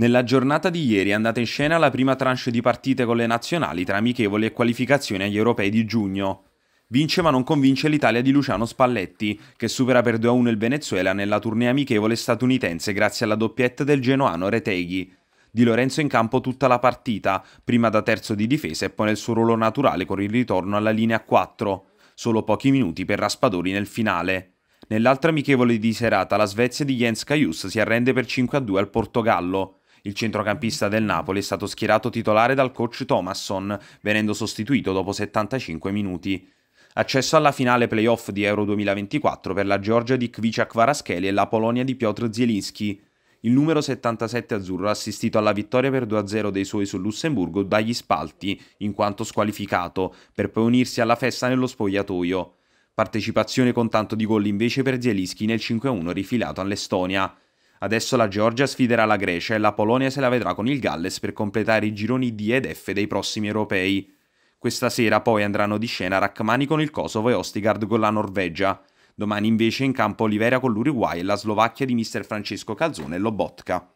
Nella giornata di ieri è andata in scena la prima tranche di partite con le nazionali tra amichevoli e qualificazioni agli europei di giugno. Vince ma non convince l'Italia di Luciano Spalletti, che supera per 2-1 il Venezuela nella tournée amichevole statunitense grazie alla doppietta del genoano Reteghi. Di Lorenzo in campo tutta la partita, prima da terzo di difesa e poi nel suo ruolo naturale con il ritorno alla linea 4. Solo pochi minuti per Raspadori nel finale. Nell'altra amichevole di serata la Svezia di Jens Kajus si arrende per 5-2 al Portogallo. Il centrocampista del Napoli è stato schierato titolare dal coach Thomasson, venendo sostituito dopo 75 minuti. Accesso alla finale playoff di Euro 2024 per la Georgia di Kvicak Varascheli e la Polonia di Piotr Zielinski. Il numero 77 azzurro ha assistito alla vittoria per 2-0 dei suoi sul Lussemburgo dagli spalti, in quanto squalificato, per poi unirsi alla festa nello spogliatoio. Partecipazione con tanto di gol invece per Zielinski nel 5-1 rifilato all'Estonia. Adesso la Georgia sfiderà la Grecia e la Polonia se la vedrà con il Galles per completare i gironi D ed F dei prossimi europei. Questa sera poi andranno di scena Rachmani con il Kosovo e Ostigard con la Norvegia. Domani invece in campo Oliveira con l'Uruguay e la Slovacchia di mister Francesco Calzone e Lobotka.